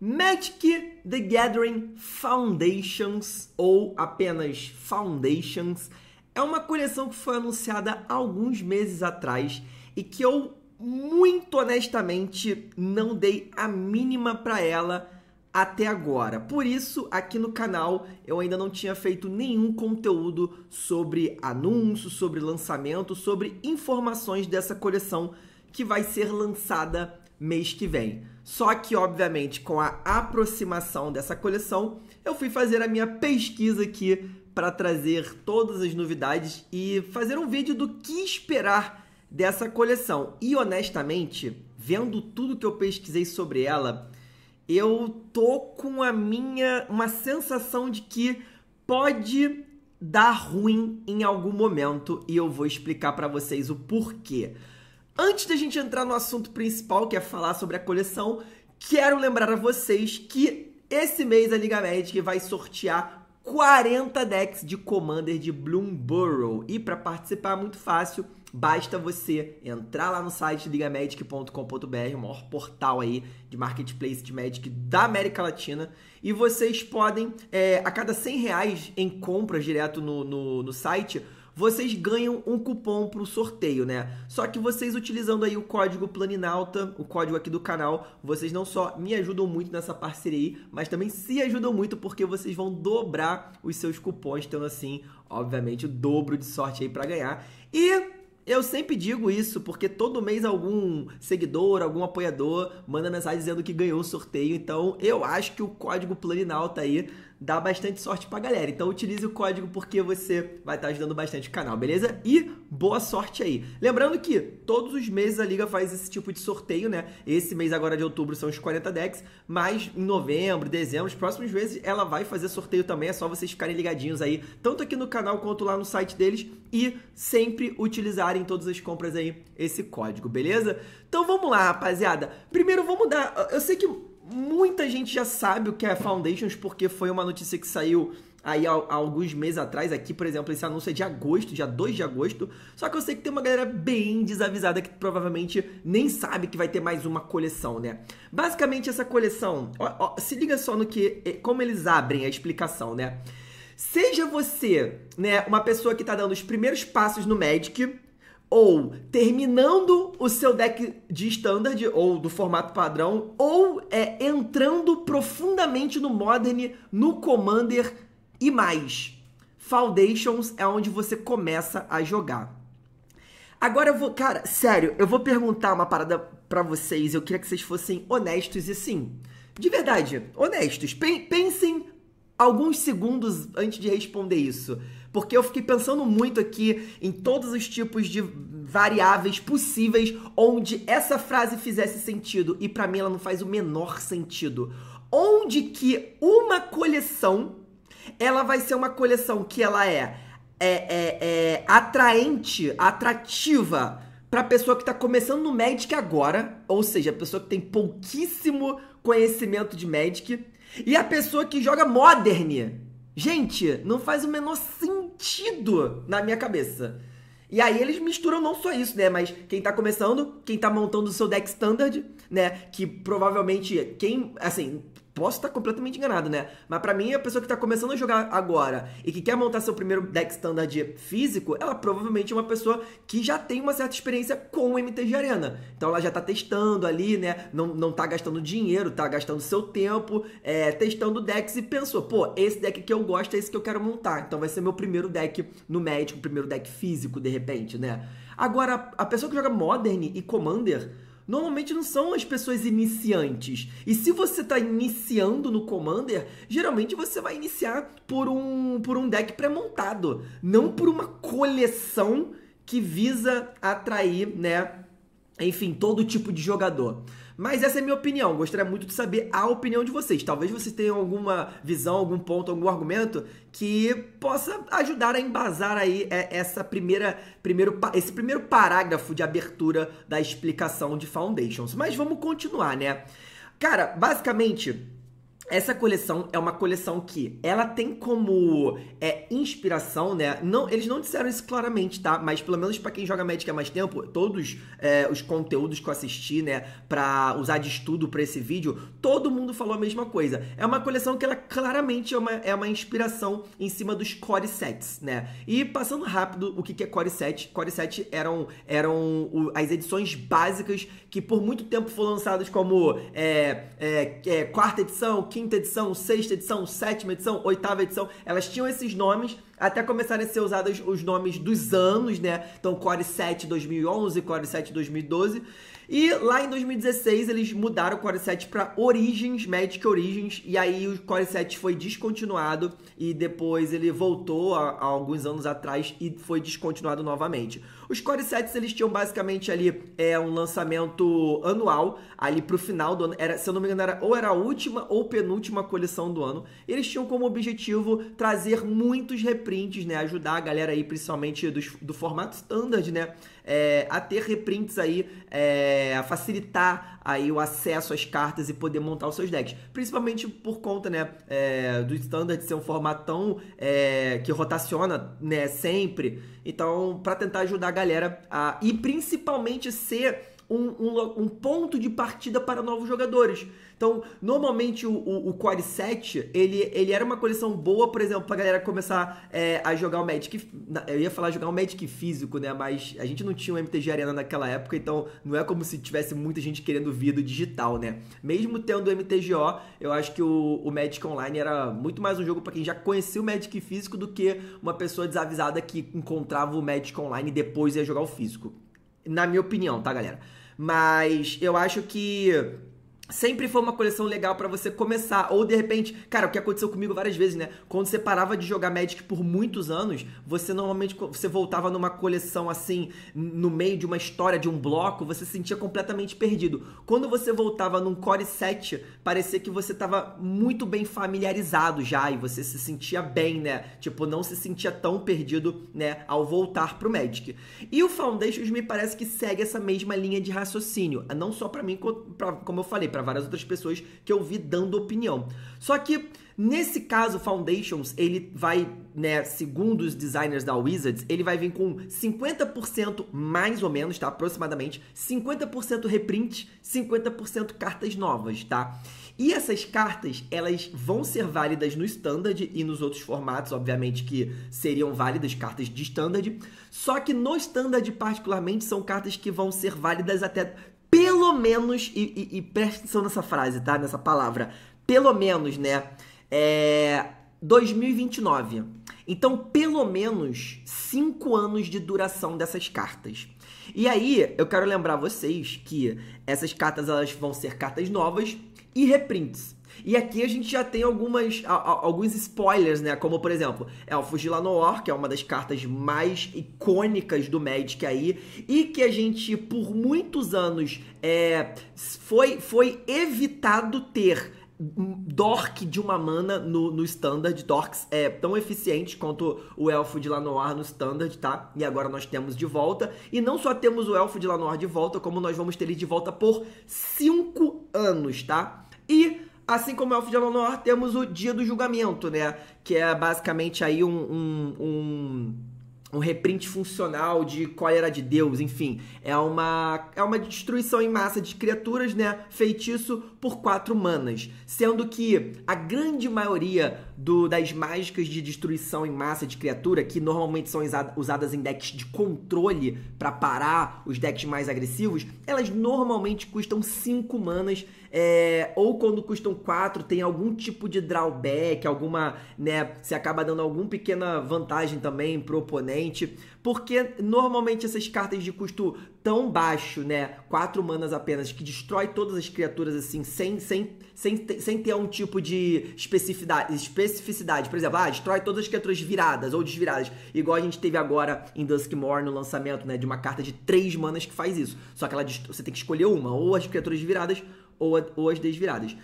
Magic the Gathering Foundations, ou apenas Foundations, é uma coleção que foi anunciada alguns meses atrás e que eu, muito honestamente, não dei a mínima para ela até agora. Por isso, aqui no canal eu ainda não tinha feito nenhum conteúdo sobre anúncios, sobre lançamento, sobre informações dessa coleção que vai ser lançada mês que vem. Só que, obviamente, com a aproximação dessa coleção, eu fui fazer a minha pesquisa aqui para trazer todas as novidades e fazer um vídeo do que esperar dessa coleção. E honestamente, vendo tudo que eu pesquisei sobre ela, eu tô com a minha uma sensação de que pode dar ruim em algum momento e eu vou explicar para vocês o porquê. Antes da gente entrar no assunto principal, que é falar sobre a coleção, quero lembrar a vocês que esse mês a Liga Magic vai sortear 40 decks de Commander de Bloomborough. E para participar é muito fácil, basta você entrar lá no site ligamagic.com.br, o maior portal aí de marketplace de Magic da América Latina. E vocês podem, é, a cada 100 reais em compras direto no, no, no site, vocês ganham um cupom para o sorteio, né? Só que vocês utilizando aí o código Planinalta, o código aqui do canal, vocês não só me ajudam muito nessa parceria aí, mas também se ajudam muito porque vocês vão dobrar os seus cupons, tendo assim, obviamente, o dobro de sorte aí para ganhar. E eu sempre digo isso porque todo mês algum seguidor, algum apoiador manda mensagem dizendo que ganhou o sorteio. Então eu acho que o código Planinalta aí dá bastante sorte pra galera. Então utilize o código porque você vai estar tá ajudando bastante o canal, beleza? E boa sorte aí. Lembrando que todos os meses a Liga faz esse tipo de sorteio, né? Esse mês agora de outubro são os 40 decks, mas em novembro, dezembro, os próximos meses ela vai fazer sorteio também, é só vocês ficarem ligadinhos aí, tanto aqui no canal quanto lá no site deles e sempre utilizarem todas as compras aí esse código, beleza? Então vamos lá, rapaziada. Primeiro vamos dar, eu sei que muita gente já sabe o que é Foundations, porque foi uma notícia que saiu aí há, há alguns meses atrás. Aqui, por exemplo, esse anúncio é de agosto, dia 2 de agosto. Só que eu sei que tem uma galera bem desavisada que provavelmente nem sabe que vai ter mais uma coleção, né? Basicamente, essa coleção, ó, ó, se liga só no que. É, como eles abrem a explicação, né? Seja você, né, uma pessoa que está dando os primeiros passos no Magic, ou terminando o seu deck de standard ou do formato padrão, ou é entrando profundamente no Modern, no Commander e mais. Foundations é onde você começa a jogar. Agora eu vou, cara, sério, eu vou perguntar uma parada para vocês. Eu queria que vocês fossem honestos e sim, de verdade, honestos. Pensem alguns segundos antes de responder isso. Porque eu fiquei pensando muito aqui em todos os tipos de variáveis possíveis onde essa frase fizesse sentido e para mim ela não faz o menor sentido. Onde que uma coleção ela vai ser uma coleção que ela é, é, é, é atraente, atrativa para pessoa que está começando no Magic agora, ou seja, a pessoa que tem pouquíssimo conhecimento de Magic e a pessoa que joga Modern. Gente, não faz o menor sentido sentido na minha cabeça. E aí eles misturam não só isso, né? Mas quem tá começando, quem tá montando o seu deck standard, né? Que provavelmente quem, assim, posso estar completamente enganado, né? Mas para mim, a pessoa que está começando a jogar agora e que quer montar seu primeiro deck standard físico, ela provavelmente é uma pessoa que já tem uma certa experiência com o MTG Arena. Então ela já está testando ali, né? Não, não tá gastando dinheiro, tá gastando seu tempo, é, testando decks e pensou, pô, esse deck que eu gosto é esse que eu quero montar. Então vai ser meu primeiro deck no médico primeiro deck físico, de repente, né? Agora, a pessoa que joga Modern e Commander normalmente não são as pessoas iniciantes. E se você está iniciando no Commander, geralmente você vai iniciar por um, por um deck pré-montado, não por uma coleção que visa atrair, né? Enfim, todo tipo de jogador. Mas essa é a minha opinião. Gostaria muito de saber a opinião de vocês. Talvez vocês tenham alguma visão, algum ponto, algum argumento que possa ajudar a embasar aí é, essa primeira, primeiro, esse primeiro parágrafo de abertura da explicação de Foundations. Mas vamos continuar, né? Cara, basicamente essa coleção é uma coleção que ela tem como é, inspiração, né? Não, eles não disseram isso claramente, tá? Mas pelo menos para quem joga Magic há mais tempo, todos é, os conteúdos que eu assisti, né, para usar de estudo para esse vídeo, todo mundo falou a mesma coisa. É uma coleção que ela claramente é uma, é uma inspiração em cima dos core sets, né? E passando rápido, o que, que é core set? Core set eram, eram as edições básicas que por muito tempo foram lançadas como é, é, é quarta edição, quinta edição, sexta edição, sétima edição, oitava edição, elas tinham esses nomes até começarem a ser usados os nomes dos anos, né? Então, Core 7 2011, Core 7 2012. E lá em 2016 eles mudaram o Core 7 para Origins, Magic Origins, e aí o Core 7 foi descontinuado e depois ele voltou há, há alguns anos atrás e foi descontinuado novamente. Os Core 7 eles tinham basicamente ali é, um lançamento anual, ali pro final do ano. Era, se eu não me engano, era, ou era a última ou penúltima coleção do ano. Eles tinham como objetivo trazer muitos reprints, né? Ajudar a galera aí, principalmente dos, do formato standard, né? É, a ter reprints aí, é, a facilitar aí o acesso às cartas e poder montar os seus decks. Principalmente por conta, né, é, do standard ser um formato tão é, que rotaciona, né, sempre. Então, para tentar ajudar a galera a, e principalmente ser um, um, um, ponto de partida para novos jogadores. Então, normalmente o, o, o Core 7, ele, ele era uma coleção boa, por exemplo, pra galera começar é, a jogar o Magic. Eu ia falar jogar o Magic físico, né? Mas a gente não tinha o MTG Arena naquela época, então não é como se tivesse muita gente querendo vir do digital, né? Mesmo tendo o MTGO, eu acho que o, o Magic Online era muito mais um jogo para quem já conhecia o Magic físico do que uma pessoa desavisada que encontrava o Magic Online e depois ia jogar o físico. Na minha opinião, tá, galera? Mas eu acho que sempre foi uma coleção legal para você começar. Ou de repente, cara, o que aconteceu comigo várias vezes, né? Quando você parava de jogar Magic por muitos anos, você normalmente você voltava numa coleção assim, no meio de uma história de um bloco, você se sentia completamente perdido. Quando você voltava num core set, parecia que você tava muito bem familiarizado já e você se sentia bem, né? Tipo, não se sentia tão perdido, né, ao voltar pro Magic. E o Foundations me parece que segue essa mesma linha de raciocínio, não só para mim, como eu falei, para várias outras pessoas que eu vi dando opinião. Só que nesse caso Foundations, ele vai, né, segundo os designers da Wizards, ele vai vir com 50% mais ou menos, tá? Aproximadamente 50% reprint, 50% cartas novas, tá? E essas cartas, elas vão ser válidas no Standard e nos outros formatos, obviamente que seriam válidas cartas de Standard. Só que no Standard, particularmente, são cartas que vão ser válidas até pelo menos, e, e, e preste atenção nessa frase, tá? Nessa palavra, pelo menos, né? É 2029. Então, pelo menos 5 anos de duração dessas cartas. E aí, eu quero lembrar vocês que essas cartas elas vão ser cartas novas e reprints. E aqui a gente já tem algumas, a, a, alguns spoilers, né? Como, por exemplo, Elfos de Lanoir, que é uma das cartas mais icônicas do Magic aí, e que a gente, por muitos anos, é, foi, foi evitado ter Dork de uma mana no, no Standard. Dorks é tão eficiente quanto o Elfo de Lanoir no Standard, tá? E agora nós temos de volta. E não só temos o Elfo de Lanoir de volta, como nós vamos ter ele de volta por 5 anos, tá? Assim como Elf é de Alonor, temos o dia do julgamento, né? Que é basicamente aí um, um, um um reprint funcional de cólera de Deus, enfim. É uma, é uma destruição em massa de criaturas, né? Feitiço por quatro manas. Sendo que a grande maioria do, das mágicas de destruição em massa de criatura, que normalmente são usadas em decks de controle para parar os decks mais agressivos, elas normalmente custam 5 manas, é, ou quando custam 4, tem algum tipo de drawback, alguma, né, você acaba dando alguma pequena vantagem também pro oponente porque normalmente essas cartas de custo tão baixo, né? Quatro manas apenas, que destrói todas as criaturas assim, sem, sem, sem, sem ter um tipo de especificidade, especificidade. Por exemplo, ah, destrói todas as criaturas viradas ou desviradas. Igual a gente teve agora em Duskmore no lançamento, né? De uma carta de três manas que faz isso. Só que ela, você tem que escolher uma, ou as criaturas viradas ou, ou as desviradas.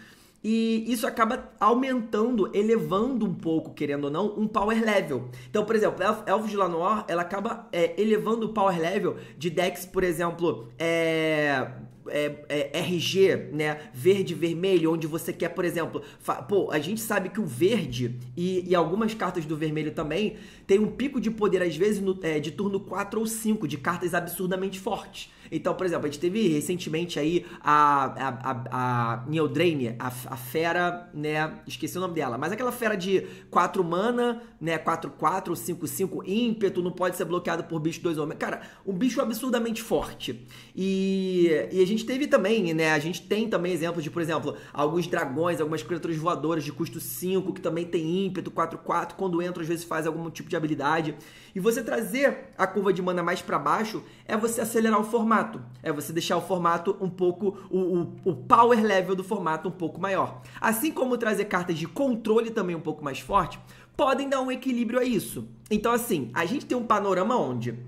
E isso acaba aumentando, elevando um pouco, querendo ou não, um power level. Então, por exemplo, elfo de Lanoir, ela acaba é, elevando o power level de decks, por exemplo, é, é, é, RG, né? Verde, vermelho, onde você quer, por exemplo, pô, a gente sabe que o verde e, e, algumas cartas do vermelho também tem um pico de poder, às vezes, no, é, de turno 4 ou 5, de cartas absurdamente fortes. Então, por exemplo, a gente teve recentemente aí a, a, a, a Neodraine, a, a fera, né? Esqueci o nome dela, mas aquela fera de 4 mana, né? 4, 4, 5, 5, ímpeto, não pode ser bloqueado por bicho 2 homens. Cara, um bicho absurdamente forte. E, e a gente gente teve também, né? A gente tem também exemplos de, por exemplo, alguns dragões, algumas criaturas voadoras de custo 5, que também tem ímpeto, 4-4, quando entra, às vezes faz algum tipo de habilidade. E você trazer a curva de mana mais para baixo é você acelerar o formato. É você deixar o formato um pouco. O, o, o power level do formato um pouco maior. Assim como trazer cartas de controle também um pouco mais forte, podem dar um equilíbrio a isso. Então, assim, a gente tem um panorama onde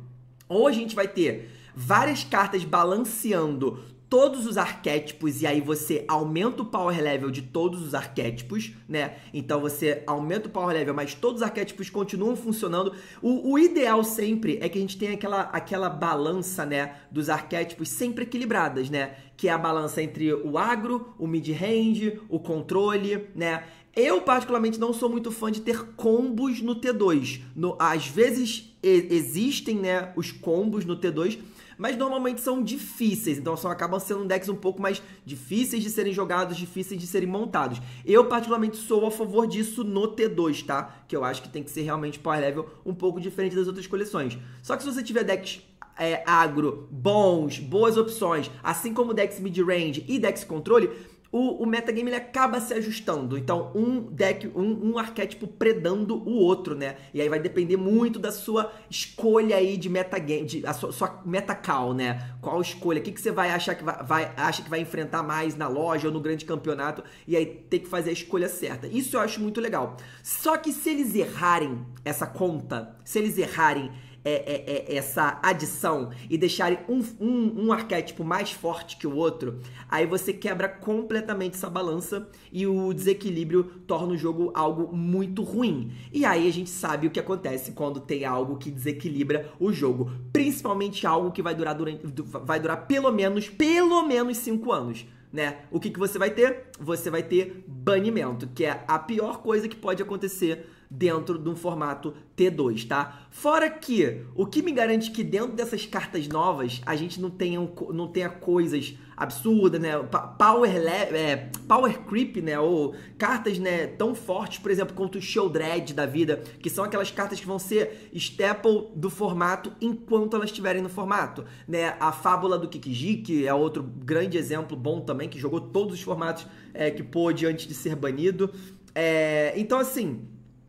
ou a gente vai ter várias cartas balanceando todos os arquétipos e aí você aumenta o power level de todos os arquétipos, né? Então você aumenta o power level, mas todos os arquétipos continuam funcionando. O, o ideal sempre é que a gente tenha aquela, aquela balança, né, dos arquétipos sempre equilibradas, né? Que é a balança entre o agro, o mid-range, o controle, né? Eu, particularmente, não sou muito fã de ter combos no T2. No, às vezes e, existem, né, os combos no T2, mas normalmente são difíceis, então são, acabam sendo decks um pouco mais difíceis de serem jogados, difíceis de serem montados. Eu, particularmente, sou a favor disso no T2, tá? Que eu acho que tem que ser realmente power level um pouco diferente das outras coleções. Só que se você tiver decks é, agro, bons, boas opções, assim como decks mid-range e decks controle o, o metagame ele acaba se ajustando. Então, um deck, um, um arquétipo predando o outro, né? E aí vai depender muito da sua escolha aí de metagame, de, a sua, sua metacal, né? Qual escolha, o que, que você vai achar que vai, vai, acha que vai enfrentar mais na loja ou no grande campeonato, e aí tem que fazer a escolha certa. Isso eu acho muito legal. Só que se eles errarem essa conta, se eles errarem é, é, é, essa adição e deixarem um, um, um arquétipo mais forte que o outro, aí você quebra completamente essa balança e o desequilíbrio torna o jogo algo muito ruim. E aí a gente sabe o que acontece quando tem algo que desequilibra o jogo, principalmente algo que vai durar durante vai durar pelo menos pelo menos 5 anos. Né? O que, que você vai ter? Você vai ter banimento, que é a pior coisa que pode acontecer dentro de um formato T2, tá? Fora que, o que me garante que dentro dessas cartas novas a gente não tenha, não tenha coisas absurdas, né? Power, é, power creep, né? Ou cartas né, tão fortes, por exemplo, quanto o Show Dread da vida, que são aquelas cartas que vão ser staple do formato enquanto elas estiverem no formato, né? A Fábula do Kikiji, que é outro grande exemplo bom também, que jogou todos os formatos é, que pôde antes de ser banido. É, então, assim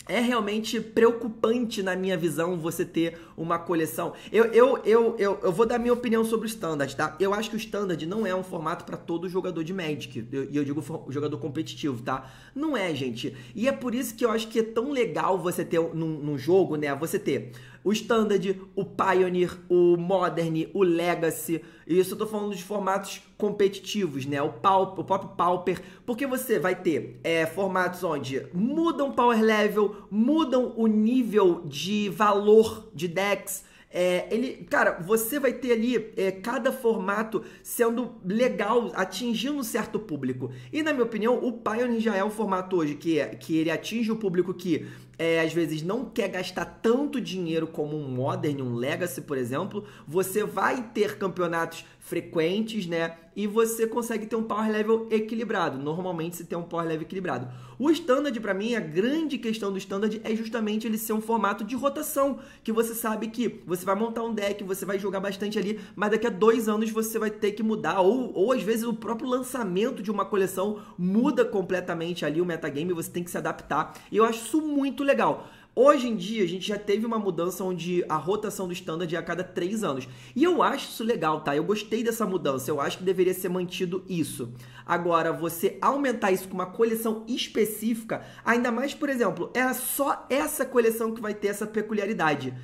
é realmente preocupante na minha visão você ter uma coleção. Eu, eu, eu, eu, eu vou dar minha opinião sobre o standard, tá? Eu acho que o standard não é um formato para todo jogador de Magic. E eu, eu, digo jogador competitivo, tá? Não é, gente. E é por isso que eu acho que é tão legal você ter num, num jogo, né? Você ter o Standard, o Pioneer, o Modern, o Legacy. Isso eu tô falando dos formatos competitivos, né? O, pop, o próprio Pauper. Porque você vai ter é, formatos onde mudam power level, mudam o nível de valor de decks. É, ele, cara, você vai ter ali é, cada formato sendo legal, atingindo um certo público. E na minha opinião, o Pioneer já é um formato hoje que, é, que ele atinge o público que é, às vezes não quer gastar tanto dinheiro como um Modern, um Legacy, por exemplo, você vai ter campeonatos frequentes, né? E você consegue ter um power level equilibrado. Normalmente se tem um power level equilibrado. O standard para mim a grande questão do standard é justamente ele ser um formato de rotação, que você sabe que você vai montar um deck, você vai jogar bastante ali, mas daqui a dois anos você vai ter que mudar ou, ou às vezes o próprio lançamento de uma coleção muda completamente ali o metagame, você tem que se adaptar. E eu acho isso muito legal. Hoje em dia, a gente já teve uma mudança onde a rotação do standard é a cada três anos. E eu acho isso legal, tá? Eu gostei dessa mudança. Eu acho que deveria ser mantido isso. Agora, você aumentar isso com uma coleção específica, ainda mais, por exemplo, é só essa coleção que vai ter essa peculiaridade.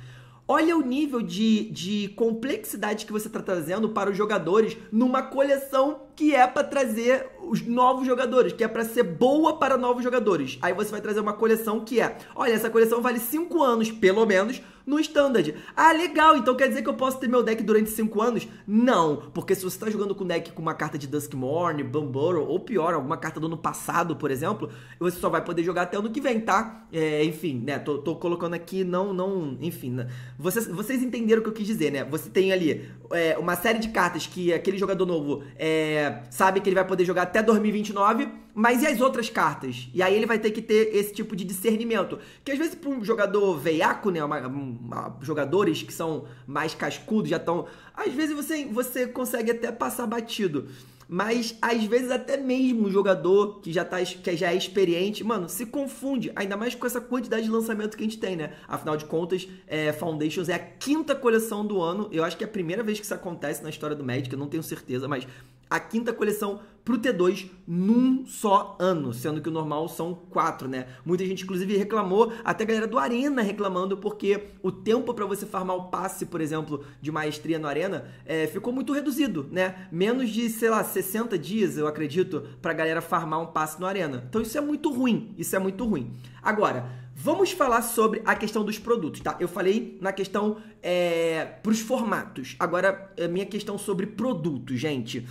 Olha o nível de, de complexidade que você está trazendo para os jogadores numa coleção que é para trazer os novos jogadores, que é para ser boa para novos jogadores. Aí você vai trazer uma coleção que é, olha, essa coleção vale 5 anos, pelo menos, no Standard. Ah, legal, então quer dizer que eu posso ter meu deck durante 5 anos? Não, porque se você está jogando com deck com uma carta de Duskmorn, Bumboro, ou pior, alguma carta do ano passado, por exemplo, você só vai poder jogar até ano que vem, tá? É, enfim, né, tô, tô, colocando aqui, não, não, enfim, né. vocês, vocês entenderam o que eu quis dizer, né? Você tem ali é, uma série de cartas que aquele jogador novo é, sabe que ele vai poder jogar até 2029, mas e as outras cartas? E aí ele vai ter que ter esse tipo de discernimento. Que às vezes, para um jogador veiaco, né? Uma, uma, jogadores que são mais cascudos, já estão. Às vezes você, você consegue até passar batido. Mas às vezes até mesmo o jogador que já, tá, que já é experiente, mano, se confunde, ainda mais com essa quantidade de lançamento que a gente tem, né? Afinal de contas, é, Foundations é a quinta coleção do ano. Eu acho que é a primeira vez que isso acontece na história do Magic, eu não tenho certeza, mas a quinta coleção para o T2 num só ano, sendo que o normal são quatro, né? Muita gente, inclusive, reclamou, até a galera do Arena reclamando, porque o tempo para você farmar o passe, por exemplo, de maestria no Arena, é, ficou muito reduzido, né? Menos de, sei lá, 60 dias, eu acredito, para galera farmar um passe no Arena. Então isso é muito ruim, isso é muito ruim. Agora, Vamos falar sobre a questão dos produtos, tá? Eu falei na questão é, formatos. Agora, a é, minha questão sobre produtos, gente.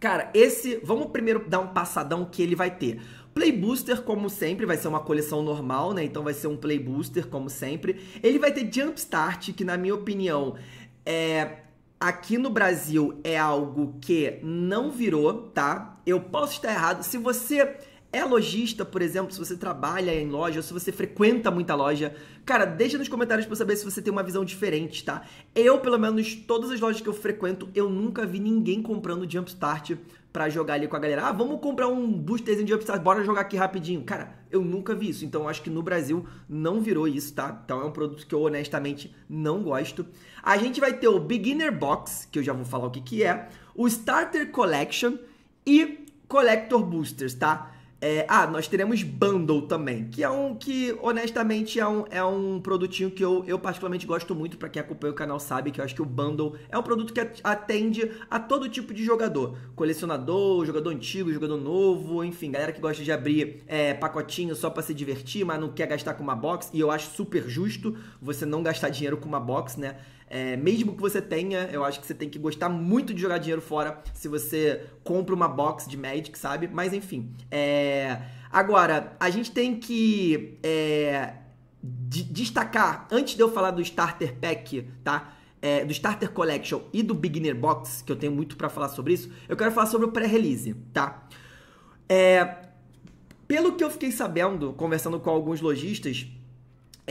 Cara, esse, vamos primeiro dar um passadão que ele vai ter. Play Booster, como sempre, vai ser uma coleção normal, né? Então vai ser um Play Booster, como sempre. Ele vai ter Jumpstart, que na minha opinião é. Aqui no Brasil é algo que não virou, tá? Eu posso estar errado. Se você é lojista, por exemplo, se você trabalha em loja, ou se você frequenta muita loja, cara, deixa nos comentários para saber se você tem uma visão diferente, tá? Eu, pelo menos, todas as lojas que eu frequento, eu nunca vi ninguém comprando Jumpstart para jogar ali com a galera. Ah, vamos comprar um boosterzinho de Jumpstart, bora jogar aqui rapidinho. Cara, eu nunca vi isso, então acho que no Brasil não virou isso, tá? Então é um produto que eu honestamente não gosto. A gente vai ter o Beginner Box, que eu já vou falar o que que é, o Starter Collection e Collector Boosters, tá? É, ah, nós teremos Bundle também, que é um que, honestamente, é um, é um produtinho que eu, eu particularmente gosto muito, para quem acompanha o canal sabe que eu acho que o Bundle é um produto que atende a todo tipo de jogador. Colecionador, jogador antigo, jogador novo, enfim, galera que gosta de abrir é, pacotinho só para se divertir, mas não quer gastar com uma box, e eu acho super justo você não gastar dinheiro com uma box, né? É, mesmo que você tenha, eu acho que você tem que gostar muito de jogar dinheiro fora se você compra uma box de Magic, sabe? Mas enfim. É... Agora, a gente tem que é... destacar, antes de eu falar do Starter Pack, tá? É, do Starter Collection e do Beginner Box, que eu tenho muito para falar sobre isso, eu quero falar sobre o pré-release, tá? É, pelo que eu fiquei sabendo, conversando com alguns lojistas,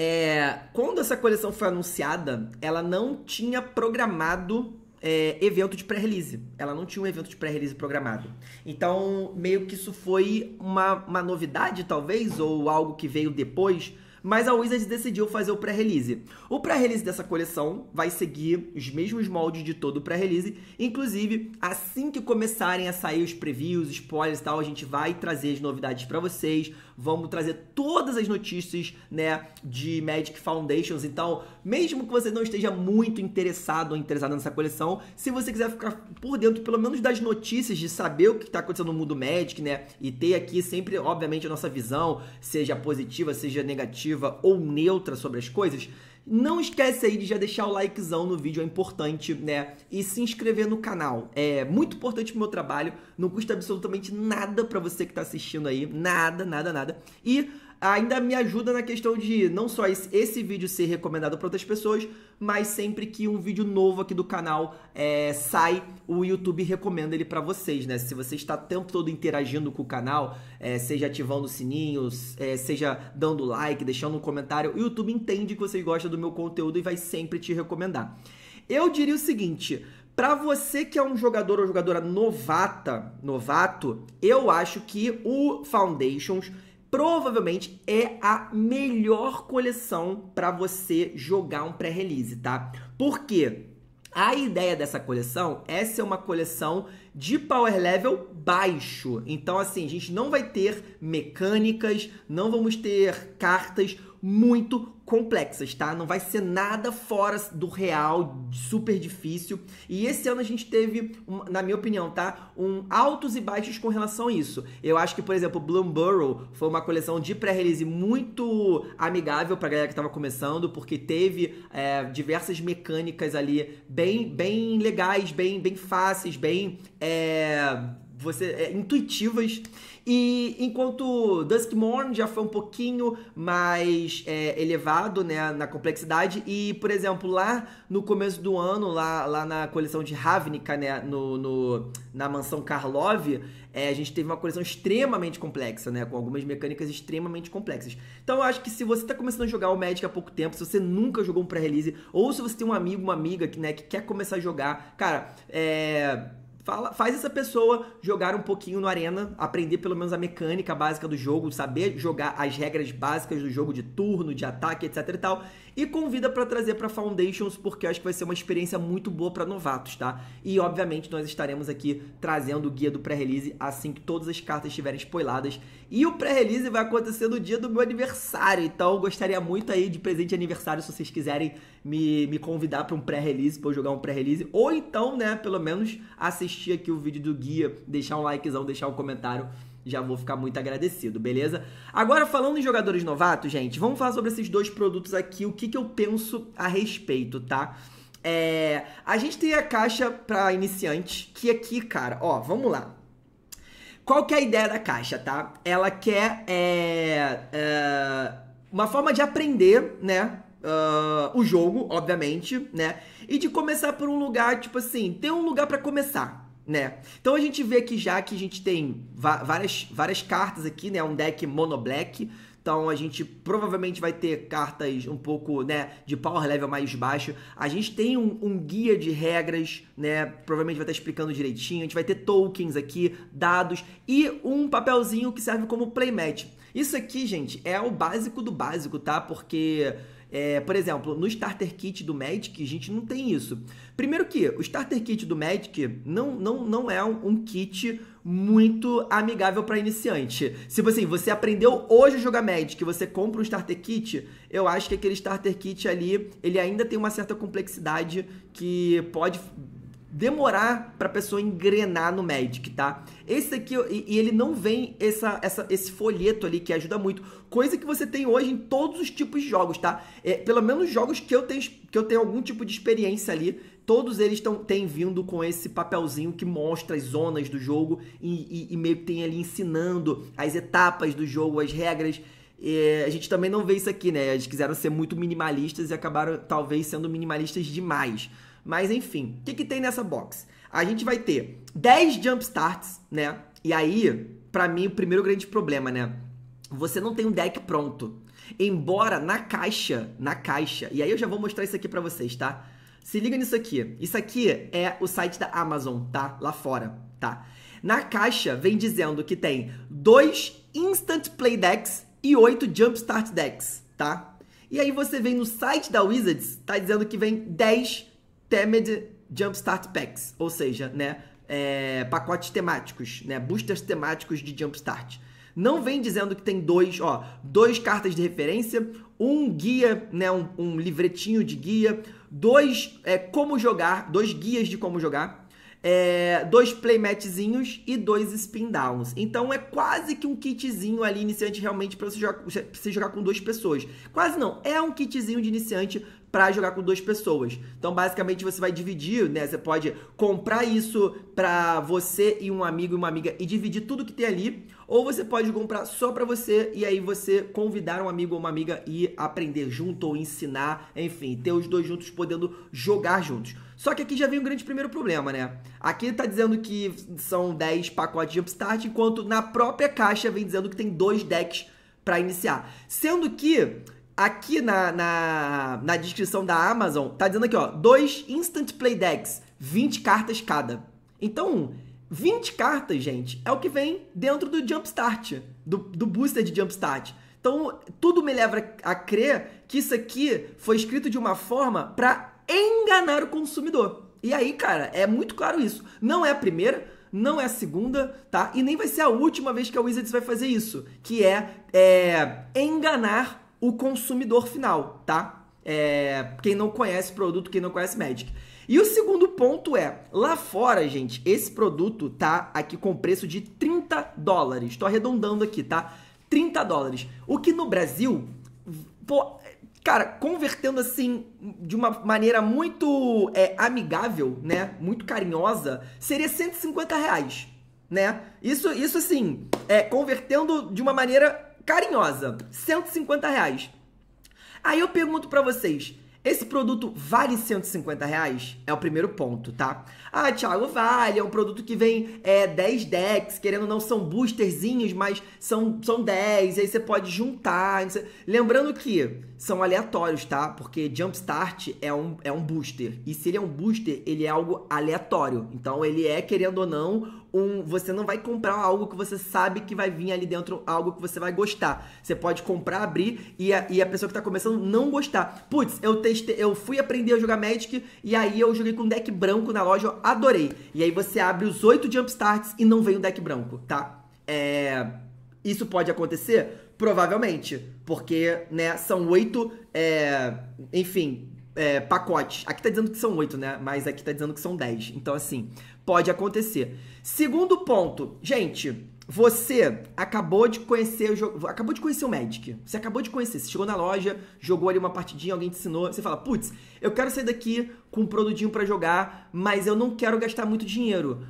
é, quando essa coleção foi anunciada, ela não tinha programado é, evento de pré-release. Ela não tinha um evento de pré-release programado. Então, meio que isso foi uma, uma novidade, talvez, ou algo que veio depois. Mas a Wizards decidiu fazer o pré-release. O pré-release dessa coleção vai seguir os mesmos moldes de todo o pré-release. Inclusive, assim que começarem a sair os previews, spoilers e tal, a gente vai trazer as novidades para vocês vamos trazer todas as notícias, né, de Magic Foundations. Então, mesmo que você não esteja muito interessado ou interessada nessa coleção, se você quiser ficar por dentro, pelo menos das notícias, de saber o que está acontecendo no mundo Magic, né, e ter aqui sempre, obviamente, a nossa visão, seja positiva, seja negativa ou neutra sobre as coisas, não esquece aí de já deixar o likezão no vídeo, é importante, né? E se inscrever no canal. É muito importante pro meu trabalho, não custa absolutamente nada para você que tá assistindo aí, nada, nada, nada. E ainda me ajuda na questão de não só esse vídeo ser recomendado para outras pessoas, mas sempre que um vídeo novo aqui do canal é, sai, o YouTube recomenda ele para vocês, né? Se você está o tempo todo interagindo com o canal, é, seja ativando o sininho, é, seja dando like, deixando um comentário, o YouTube entende que você gosta do meu conteúdo e vai sempre te recomendar. Eu diria o seguinte, para você que é um jogador ou jogadora novata, novato, eu acho que o Foundations provavelmente é a melhor coleção para você jogar um pré-release, tá? Por quê? A ideia dessa coleção é ser uma coleção de power level baixo. Então, assim, a gente não vai ter mecânicas, não vamos ter cartas muito complexas, tá? Não vai ser nada fora do real, super difícil. E esse ano a gente teve, na minha opinião, tá? Um altos e baixos com relação a isso. Eu acho que, por exemplo, Bloomborough foi uma coleção de pré-release muito amigável pra galera que tava começando, porque teve é, diversas mecânicas ali bem, bem legais, bem, bem fáceis, bem. É você é, intuitivas. E enquanto Dusk Morn já foi um pouquinho mais é, elevado né, na complexidade. E, por exemplo, lá no começo do ano, lá, lá na coleção de Ravnica, né, no, no na mansão Karlov, é, a gente teve uma coleção extremamente complexa, né? Com algumas mecânicas extremamente complexas. Então eu acho que se você está começando a jogar o Magic há pouco tempo, se você nunca jogou um pré-release, ou se você tem um amigo, uma amiga que, né, que quer começar a jogar, cara, é fala, faz essa pessoa jogar um pouquinho no Arena, aprender pelo menos a mecânica básica do jogo, saber jogar as regras básicas do jogo de turno, de ataque, etc e tal e convida para trazer para Foundations, porque acho que vai ser uma experiência muito boa para novatos, tá? E obviamente nós estaremos aqui trazendo o guia do pré-release assim que todas as cartas estiverem spoiladas. E o pré-release vai acontecer no dia do meu aniversário, então gostaria muito aí de presente de aniversário se vocês quiserem me, me convidar para um pré-release, para jogar um pré-release, ou então, né, pelo menos assistir aqui o vídeo do guia, deixar um likezão, deixar um comentário já vou ficar muito agradecido, beleza? Agora, falando em jogadores novatos, gente, vamos falar sobre esses dois produtos aqui, o que, que eu penso a respeito, tá? É, a gente tem a caixa para iniciante, que aqui, cara, ó, vamos lá. Qual que é a ideia da caixa, tá? Ela quer é, é, uma forma de aprender, né? Uh, o jogo, obviamente, né? E de começar por um lugar, tipo assim, ter um lugar para começar, né? Então a gente vê que já que a gente tem várias, várias cartas aqui, né? Um deck mono black. Então a gente provavelmente vai ter cartas um pouco, né, de power level mais baixo. A gente tem um, um, guia de regras, né, provavelmente vai estar explicando direitinho. A gente vai ter tokens aqui, dados e um papelzinho que serve como playmat. Isso aqui, gente, é o básico do básico, tá? Porque é, por exemplo, no Starter Kit do Magic, a gente não tem isso. Primeiro que o Starter Kit do Magic não, não, não é um, um kit muito amigável para iniciante. Se tipo assim, você aprendeu hoje a jogar Magic, você compra um Starter Kit, eu acho que aquele Starter Kit ali, ele ainda tem uma certa complexidade que pode demorar para a pessoa engrenar no Magic, tá? Esse aqui, e, ele não vem essa, essa, esse folheto ali que ajuda muito, coisa que você tem hoje em todos os tipos de jogos, tá? É, pelo menos jogos que eu, tenho, que eu tenho algum tipo de experiência ali, todos eles tão, têm vindo com esse papelzinho que mostra as zonas do jogo e, e, e meio que tem ali ensinando as etapas do jogo, as regras. É, a gente também não vê isso aqui, né? Eles quiseram ser muito minimalistas e acabaram talvez sendo minimalistas demais. Mas enfim, o que, que tem nessa box? A gente vai ter 10 jump starts, né? E aí, para mim, o primeiro grande problema, né? Você não tem um deck pronto. Embora na caixa, na caixa, e aí eu já vou mostrar isso aqui para vocês, tá? Se liga nisso aqui. Isso aqui é o site da Amazon, tá? Lá fora, tá? Na caixa vem dizendo que tem dois Instant Play Decks e oito Jumpstart Decks, tá? E aí você vem no site da Wizards, tá dizendo que vem 10 Temed Jumpstart Packs, ou seja, né, é, pacotes temáticos, né, boosters temáticos de Jumpstart. Não vem dizendo que tem dois, ó, dois cartas de referência, um guia, né, um, um livretinho de guia, dois é, como jogar, dois guias de como jogar, é, dois playmatzinhos e dois spin downs. Então é quase que um kitzinho ali iniciante realmente para você, jogar você jogar com duas pessoas. Quase não, é um kitzinho de iniciante para jogar com duas pessoas. Então, basicamente, você vai dividir, né? Você pode comprar isso para você e um amigo e uma amiga e dividir tudo que tem ali, ou você pode comprar só para você e aí você convidar um amigo ou uma amiga e aprender junto ou ensinar, enfim, ter os dois juntos podendo jogar juntos. Só que aqui já vem um grande primeiro problema, né? Aqui ele tá dizendo que são 10 pacotes de upstart, enquanto na própria caixa vem dizendo que tem dois decks para iniciar. Sendo que aqui na, na, na, descrição da Amazon, tá dizendo aqui, ó, dois Instant Play Decks, 20 cartas cada. Então, 20 cartas, gente, é o que vem dentro do Jumpstart, do, do booster de Jumpstart. Então, tudo me leva a crer que isso aqui foi escrito de uma forma para enganar o consumidor. E aí, cara, é muito claro isso. Não é a primeira, não é a segunda, tá? E nem vai ser a última vez que a Wizards vai fazer isso, que é, é enganar o consumidor final, tá? É, quem não conhece produto, quem não conhece Magic. E o segundo ponto é, lá fora, gente, esse produto tá aqui com preço de 30 dólares. Estou arredondando aqui, tá? 30 dólares. O que no Brasil, pô, cara, convertendo assim de uma maneira muito é, amigável, né? Muito carinhosa, seria 150 reais, né? Isso, isso assim, é, convertendo de uma maneira carinhosa, 150 reais. Aí eu pergunto para vocês, esse produto vale 150 reais? É o primeiro ponto, tá? Ah, Thiago, vale. É um produto que vem é, 10 decks, querendo ou não, são boosterzinhos, mas são, são 10. Aí você pode juntar. Lembrando que são aleatórios, tá? Porque Jumpstart é um, é um booster. E se ele é um booster, ele é algo aleatório. Então ele é, querendo ou não, um. Você não vai comprar algo que você sabe que vai vir ali dentro, algo que você vai gostar. Você pode comprar, abrir e a, e a pessoa que tá começando não gostar. Putz, eu testei, eu fui aprender a jogar Magic e aí eu joguei com um deck branco na loja, eu adorei. E aí você abre os oito jumpstarts e não vem um deck branco, tá? É. Isso pode acontecer? Provavelmente. Porque, né, são oito. É, enfim, é, pacotes. Aqui tá dizendo que são oito, né? Mas aqui tá dizendo que são dez. Então, assim, pode acontecer. Segundo ponto, gente, você acabou de conhecer o jogo. Acabou de conhecer o Magic. Você acabou de conhecer. Você chegou na loja, jogou ali uma partidinha, alguém te ensinou. Você fala, putz, eu quero sair daqui com um produtinho para jogar, mas eu não quero gastar muito dinheiro.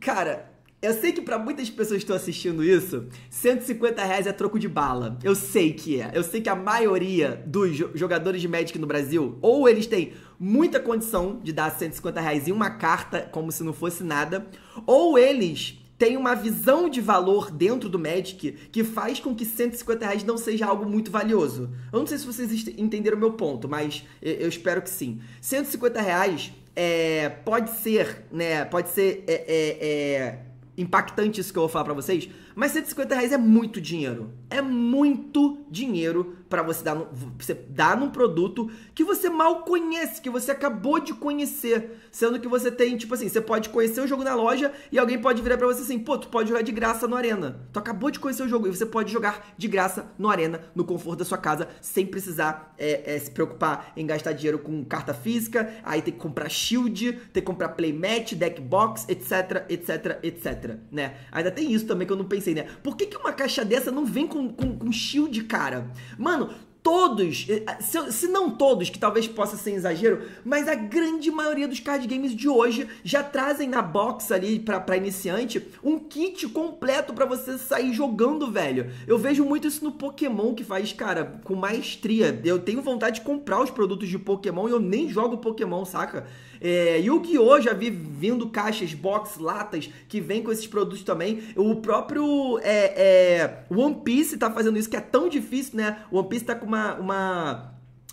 Cara, eu sei que para muitas pessoas que estão assistindo isso, 150 reais é troco de bala. Eu sei que é. Eu sei que a maioria dos jogadores de Magic no Brasil, ou eles têm muita condição de dar 150 reais em uma carta, como se não fosse nada, ou eles têm uma visão de valor dentro do Magic que faz com que 150 reais não seja algo muito valioso. Eu não sei se vocês entenderam o meu ponto, mas eu espero que sim. 150 reais é, pode ser, né? Pode ser. É, é, é impactantes que eu vou falar para vocês, mas 150 reais é muito dinheiro. É muito dinheiro para você dar, no, você dar num produto que você mal conhece, que você acabou de conhecer. Sendo que você tem, tipo assim, você pode conhecer o jogo na loja e alguém pode virar para você assim, pô, tu pode jogar de graça no Arena. Tu acabou de conhecer o jogo e você pode jogar de graça no Arena, no conforto da sua casa, sem precisar é, é, se preocupar em gastar dinheiro com carta física, aí tem que comprar shield, tem que comprar playmat, deck box, etc, etc, etc, né? Ainda tem isso também que eu não pensei pensei, né? Por que, que uma caixa dessa não vem com, com, com shield, cara? Mano, todos, eh, eh, se não todos, que talvez possa ser exagero, mas a grande maioria dos card games de hoje já trazem na box ali para iniciante um kit completo para você sair jogando, velho. Eu vejo muito isso no Pokémon que faz, cara, com maestria. Eu tenho vontade de comprar os produtos de Pokémon e eu nem jogo Pokémon, saca? É, Yu-Gi-Oh! já vi vindo caixas, box, latas que vem com esses produtos também. O próprio é, é, One Piece tá fazendo isso, que é tão difícil, né? One Piece tá com uma, uma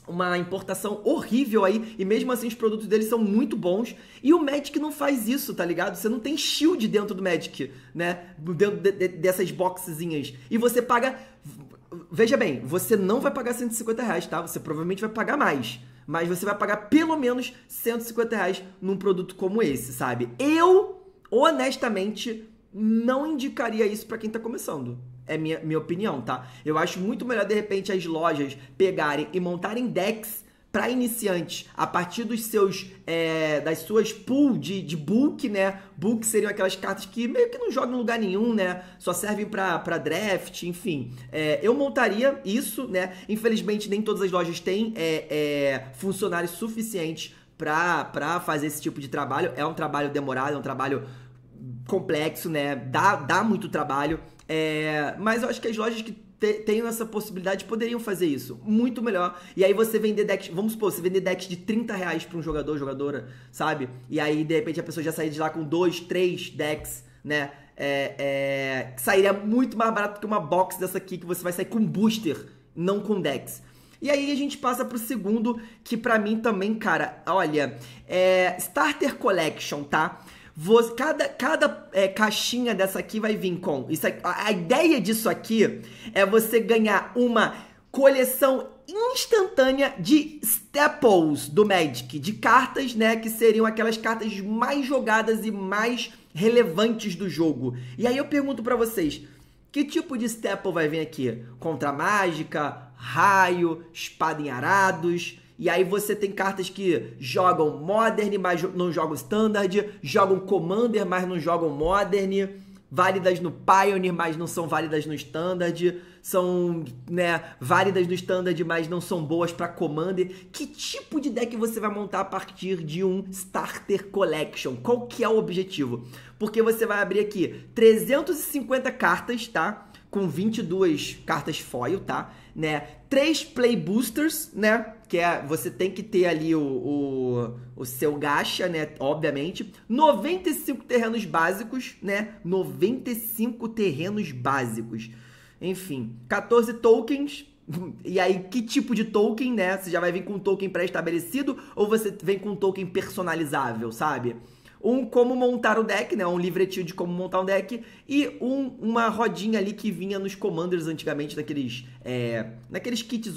uma importação horrível aí, e mesmo assim os produtos deles são muito bons. E o Magic não faz isso, tá ligado? Você não tem shield dentro do Magic, né? Dentro de, de, dessas boxezinhas. E você paga. Veja bem, você não vai pagar 150 reais, tá? Você provavelmente vai pagar mais mas você vai pagar pelo menos 150 reais num produto como esse, sabe? Eu, honestamente, não indicaria isso para quem tá começando. É minha, minha opinião, tá? Eu acho muito melhor, de repente, as lojas pegarem e montarem decks para iniciantes a partir dos seus é, das suas pool de, de book, né? Book seriam aquelas cartas que meio que não jogam em lugar nenhum, né? Só servem para draft, enfim. É, eu montaria isso, né? Infelizmente nem todas as lojas têm é, é funcionários suficientes para fazer esse tipo de trabalho. É um trabalho demorado, é um trabalho complexo, né? Dá, dá muito trabalho. É, mas eu acho que as lojas que tenham essa possibilidade poderiam fazer isso. Muito melhor. E aí você vender decks, vamos supor, você vender decks de 30 reais pra um jogador, jogadora, sabe? E aí, de repente, a pessoa já sair de lá com dois, três decks, né? É, é, sairia muito mais barato que uma box dessa aqui, que você vai sair com booster, não com decks. E aí a gente passa pro segundo, que para mim também, cara, olha, é Starter Collection, tá? Você, cada cada é, caixinha dessa aqui vai vir com. Isso aqui, é, a, a ideia disso aqui é você ganhar uma coleção instantânea de staples do Magic, de cartas, né, que seriam aquelas cartas mais jogadas e mais relevantes do jogo. E aí eu pergunto para vocês, que tipo de staple vai vir aqui? Contra mágica, raio, espada em arados, e aí você tem cartas que jogam Modern, mas não jogam Standard, jogam Commander, mas não jogam Modern, válidas no Pioneer, mas não são válidas no Standard, são, né, válidas no Standard, mas não são boas para Commander. Que tipo de deck você vai montar a partir de um Starter Collection? Qual que é o objetivo? Porque você vai abrir aqui 350 cartas, tá? Com 22 cartas foil, tá? né? Três play boosters, né? Que é, você tem que ter ali o, o, o seu gacha, né? Obviamente. 95 terrenos básicos, né? 95 terrenos básicos. Enfim, 14 tokens, e aí, que tipo de token, né? Você já vai vir com um token pré-estabelecido ou você vem com um token personalizável, sabe? um como montar o deck, né? Um livretinho de como montar um deck e um, uma rodinha ali que vinha nos commanders antigamente daqueles é, naqueles kits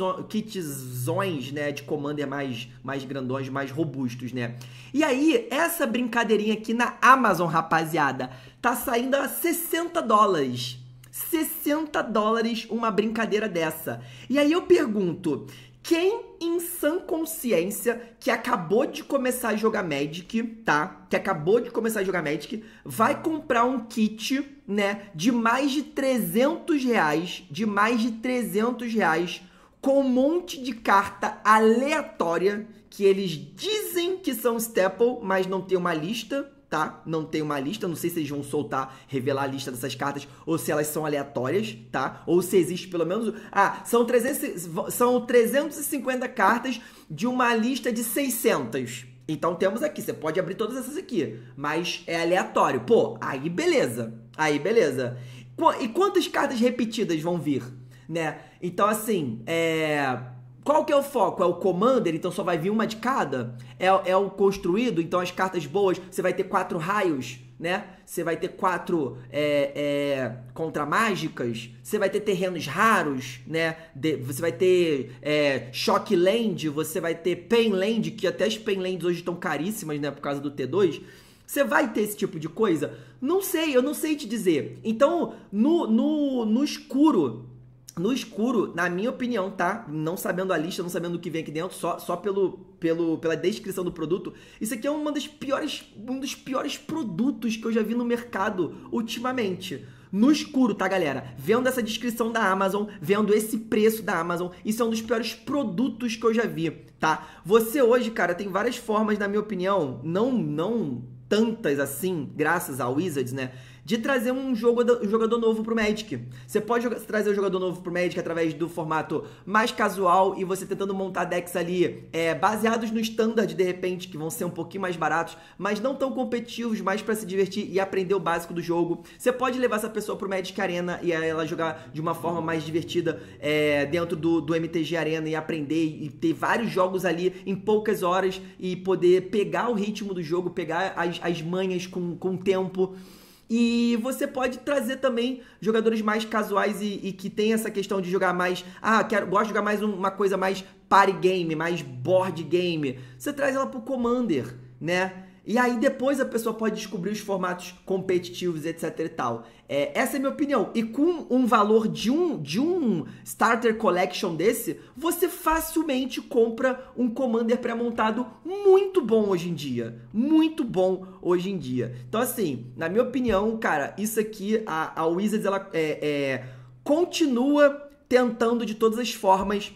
né, de commander mais mais grandões, mais robustos, né? E aí essa brincadeirinha aqui na Amazon, rapaziada, tá saindo a 60 dólares. 60 dólares uma brincadeira dessa. E aí eu pergunto, quem em sã consciência que acabou de começar a jogar Magic, tá? Que acabou de começar a jogar Magic, vai comprar um kit, né? De mais de 300 reais, de mais de 300 reais, com um monte de carta aleatória que eles dizem que são staple, mas não tem uma lista, tá? Não tem uma lista, não sei se eles vão soltar, revelar a lista dessas cartas ou se elas são aleatórias, tá? Ou se existe pelo menos, ah, são 300, são 350 cartas de uma lista de 600. Então temos aqui, você pode abrir todas essas aqui, mas é aleatório. Pô, aí beleza. Aí beleza. E quantas cartas repetidas vão vir, né? Então assim, é qual que é o foco? É o Commander, então só vai vir uma de cada? É, é o construído, então as cartas boas, você vai ter quatro raios, né? Você vai ter quatro é, é, contra-mágicas, você vai ter terrenos raros, né? De, você vai ter é, Shock Land, você vai ter Pain Land, que até as Pain Lands hoje estão caríssimas, né? Por causa do T2. Você vai ter esse tipo de coisa? Não sei, eu não sei te dizer. Então, no, no, no escuro, no escuro, na minha opinião, tá? Não sabendo a lista, não sabendo o que vem aqui dentro, só, só pelo, pelo, pela descrição do produto, isso aqui é uma das piores, um dos piores produtos que eu já vi no mercado ultimamente. No escuro, tá, galera? Vendo essa descrição da Amazon, vendo esse preço da Amazon, isso é um dos piores produtos que eu já vi, tá? Você hoje, cara, tem várias formas, na minha opinião, não, não tantas assim, graças ao Wizards, né? de trazer um jogador novo pro Magic. Você pode trazer um jogador novo pro Magic através do formato mais casual e você tentando montar decks ali é, baseados no standard, de repente, que vão ser um pouquinho mais baratos, mas não tão competitivos, mais para se divertir e aprender o básico do jogo. Você pode levar essa pessoa pro Magic Arena e ela jogar de uma forma mais divertida é, dentro do, do MTG Arena e aprender e ter vários jogos ali em poucas horas e poder pegar o ritmo do jogo, pegar as, as manhas com, com o tempo. E você pode trazer também jogadores mais casuais e, e que tem essa questão de jogar mais. Ah, quero, gosto de jogar mais uma coisa mais party game, mais board game. Você traz ela pro Commander, né? E aí depois a pessoa pode descobrir os formatos competitivos, etc e tal. É, essa é minha opinião. E com um valor de um, de um Starter Collection desse, você facilmente compra um Commander pré-montado muito bom hoje em dia. Muito bom hoje em dia. Então assim, na minha opinião, cara, isso aqui, a, a Wizards, ela é, é, continua tentando de todas as formas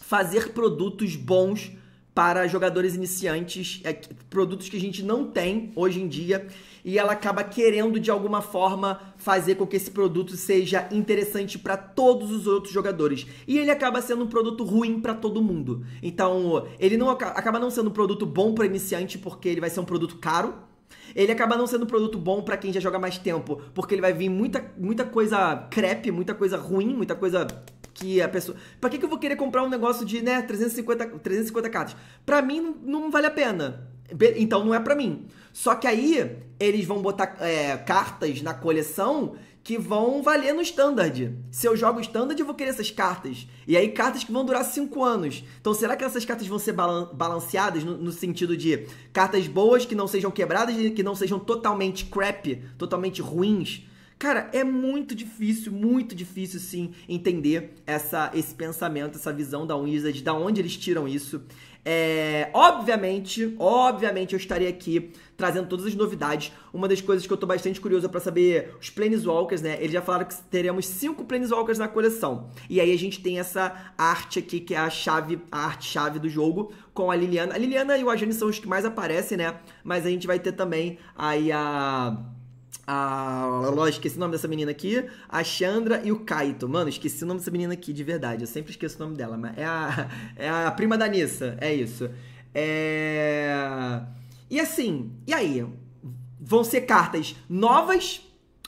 fazer produtos bons para jogadores iniciantes, é, produtos que a gente não tem hoje em dia, e ela acaba querendo de alguma forma fazer com que esse produto seja interessante para todos os outros jogadores. E ele acaba sendo um produto ruim para todo mundo. Então, ele não acaba não sendo um produto bom para iniciante porque ele vai ser um produto caro, ele acaba não sendo um produto bom para quem já joga mais tempo, porque ele vai vir muita, muita coisa crepe, muita coisa ruim, muita coisa que a pessoa. Pra que, que eu vou querer comprar um negócio de, né, 350, cartas? Pra mim não, não vale a pena. Então não é pra mim. Só que aí eles vão botar é, cartas na coleção que vão valer no standard. Se eu jogo standard, eu vou querer essas cartas. E aí, cartas que vão durar 5 anos. Então, será que essas cartas vão ser balanceadas no, no, sentido de cartas boas que não sejam quebradas, que não sejam totalmente crap, totalmente ruins? Cara, é muito difícil, muito difícil sim entender essa, esse pensamento, essa visão da Wizard, da onde eles tiram isso. É, obviamente, obviamente eu estarei aqui trazendo todas as novidades. Uma das coisas que eu tô bastante curioso para saber, os Planeswalkers, né? Eles já falaram que teremos cinco Planeswalkers na coleção. E aí a gente tem essa arte aqui que é a chave, a arte chave do jogo com a Liliana. A Liliana e o Ajani são os que mais aparecem, né? Mas a gente vai ter também aí a a. Lógico, esqueci o nome dessa menina aqui. A Chandra e o Kaito. Mano, esqueci o nome dessa menina aqui, de verdade. Eu sempre esqueço o nome dela. Mas é a, é a prima da Nissa. É isso. É. E assim, e aí? Vão ser cartas novas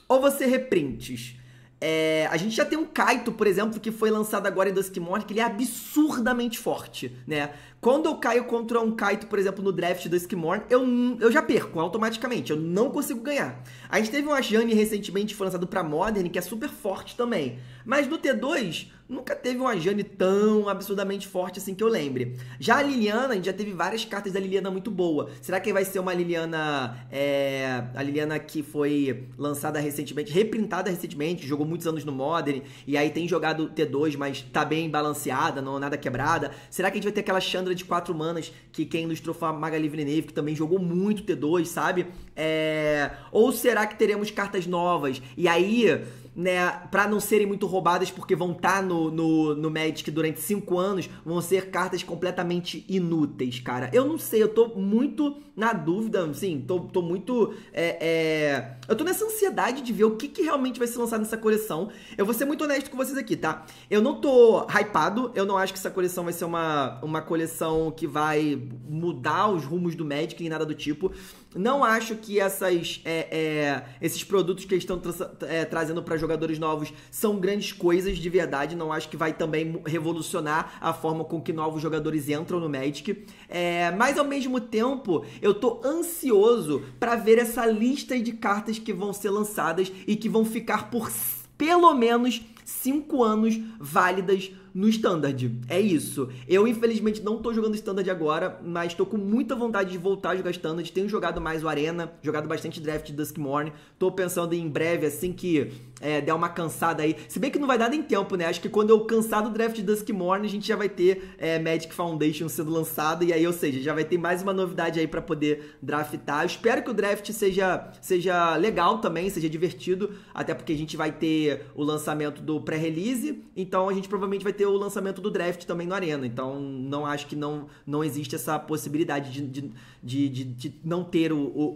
ou vão ser reprints? É, a gente já tem um Kaito, por exemplo, que foi lançado agora em Duskmorn, que ele é absurdamente forte, né? Quando eu caio contra um Kaito, por exemplo, no draft do Skimorn, eu, eu já perco automaticamente, eu não consigo ganhar. A gente teve um Ajani recentemente, foi lançado pra Modern, que é super forte também. Mas no T2, nunca teve uma Jane tão absurdamente forte assim que eu lembre. Já a Liliana, a gente já teve várias cartas da Liliana muito boa. Será que vai ser uma Liliana. É, a Liliana que foi lançada recentemente, reprintada recentemente, jogou muitos anos no Modern, e aí tem jogado T2, mas tá bem balanceada, não nada quebrada. Será que a gente vai ter aquela Chandra de 4 manas que quem ilustrou foi a Magali Villeneuve, que também jogou muito T2, sabe? É... Ou será que teremos cartas novas? E aí né, para não serem muito roubadas porque vão estar tá no, no, no Magic durante cinco anos, vão ser cartas completamente inúteis, cara. Eu não sei, eu tô muito na dúvida, assim tô, tô muito. É, é... Eu tô nessa ansiedade de ver o que, que realmente vai ser lançado nessa coleção. Eu vou ser muito honesto com vocês aqui, tá? Eu não tô hypado, eu não acho que essa coleção vai ser uma, uma coleção que vai mudar os rumos do Magic nem nada do tipo. Não acho que essas, é, é, esses produtos que eles estão tra é, trazendo para jogadores novos são grandes coisas de verdade. Não acho que vai também revolucionar a forma com que novos jogadores entram no Magic. É, mas ao mesmo tempo, eu tô ansioso para ver essa lista de cartas que vão ser lançadas e que vão ficar por pelo menos 5 anos válidas no Standard. É isso. Eu, infelizmente, não tô jogando Standard agora, mas tô com muita vontade de voltar a jogar Standard. Tenho jogado mais o Arena, jogado bastante Draft Duskmorn. Tô pensando em breve, assim que é, der uma cansada aí. Se bem que não vai dar nem tempo, né? Acho que quando eu cansar do draft de Dusk Morn, a gente já vai ter é, Magic Foundation sendo lançado. E aí, ou seja, já vai ter mais uma novidade aí para poder draftar. Eu espero que o draft seja, seja legal também, seja divertido. Até porque a gente vai ter o lançamento do pré-release. Então a gente provavelmente vai ter o lançamento do draft também no Arena. Então não acho que não, não existe essa possibilidade de, de, de, de, de não ter o, o,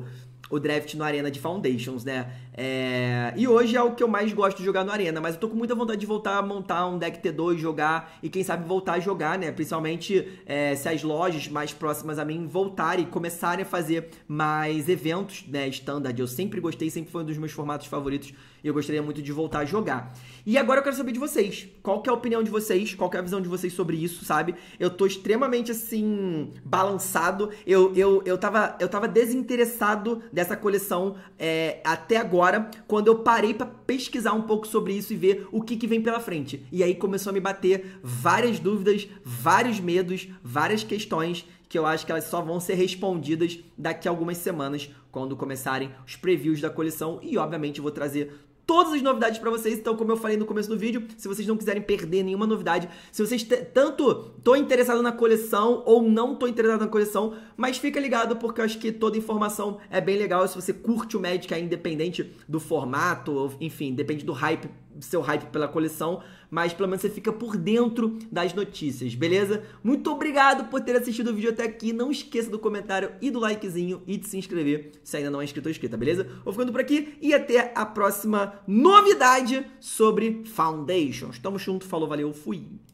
o o draft no Arena de Foundations, né? É... E hoje é o que eu mais gosto de jogar no Arena, mas eu tô com muita vontade de voltar a montar um deck T2, jogar e quem sabe voltar a jogar, né? Principalmente é, se as lojas mais próximas a mim voltarem e começarem a fazer mais eventos, né? Standard. Eu sempre gostei, sempre foi um dos meus formatos favoritos e eu gostaria muito de voltar a jogar. E agora eu quero saber de vocês. Qual que é a opinião de vocês? Qual que é a visão de vocês sobre isso, sabe? Eu tô extremamente, assim, balançado. Eu, eu, eu, tava, eu tava desinteressado dessa coleção é, até agora, quando eu parei para pesquisar um pouco sobre isso e ver o que, que vem pela frente. E aí começou a me bater várias dúvidas, vários medos, várias questões que eu acho que elas só vão ser respondidas daqui a algumas semanas, quando começarem os previews da coleção. E, obviamente, vou trazer todas as novidades para vocês. Então, como eu falei no começo do vídeo, se vocês não quiserem perder nenhuma novidade, se vocês tanto tô interessado na coleção ou não tô interessado na coleção, mas fica ligado porque eu acho que toda informação é bem legal. Se você curte o Magic, é independente do formato, enfim, depende do hype seu hype pela coleção, mas pelo menos você fica por dentro das notícias, beleza? Muito obrigado por ter assistido o vídeo até aqui. Não esqueça do comentário e do likezinho e de se inscrever se ainda não é inscrito ou inscrita, beleza? Vou ficando por aqui e até a próxima novidade sobre Foundation. Tamo junto, falou, valeu, fui!